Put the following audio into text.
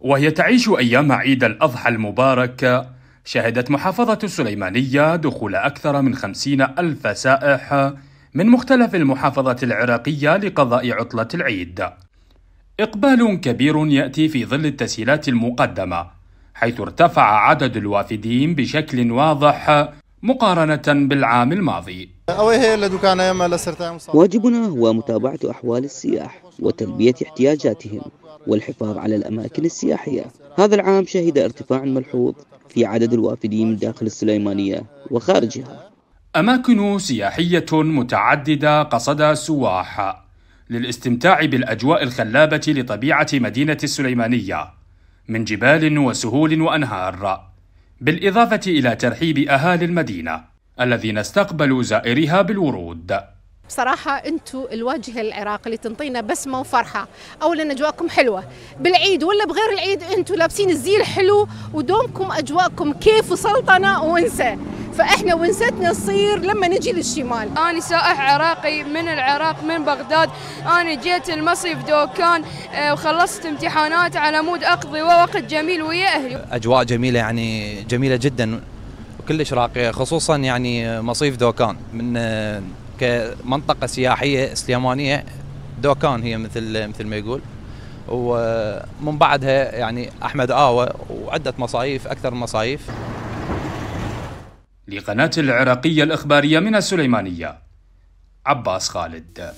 وهي تعيش أيام عيد الأضحى المبارك شهدت محافظة السليمانية دخول أكثر من خمسين ألف سائح من مختلف المحافظات العراقية لقضاء عطلة العيد إقبال كبير يأتي في ظل التسهيلات المقدمة حيث ارتفع عدد الوافدين بشكل واضح مقارنة بالعام الماضي واجبنا هو متابعة أحوال السياح وتلبية احتياجاتهم والحفاظ على الأماكن السياحية هذا العام شهد ارتفاع ملحوظ في عدد الوافدين من داخل السليمانية وخارجها أماكن سياحية متعددة قصدها السواح للاستمتاع بالأجواء الخلابة لطبيعة مدينة السليمانية من جبال وسهول وأنهار بالإضافة إلى ترحيب أهالي المدينة الذين استقبلوا زائرها بالورود بصراحة أنتوا الواجهة العراق اللي تنطينا بسمة وفرحة أولا أجواءكم حلوة بالعيد ولا بغير العيد أنتوا لابسين الزي الحلو ودومكم أجواءكم كيف وسلطنة وانسى فاحنا ونستنا تصير لما نجي للشمال انا سائح عراقي من العراق من بغداد انا جيت المصيف دوكان آه، وخلصت امتحانات على مود اقضي وقت جميل ويا اهلي اجواء جميله يعني جميله جدا وكلش راقيه خصوصا يعني مصيف دوكان من آه، كمنطقه سياحيه سليمانيه دوكان هي مثل مثل ما يقول ومن بعدها يعني احمد آوى وعده مصايف اكثر مصايف لقناه العراقيه الاخباريه من السليمانيه عباس خالد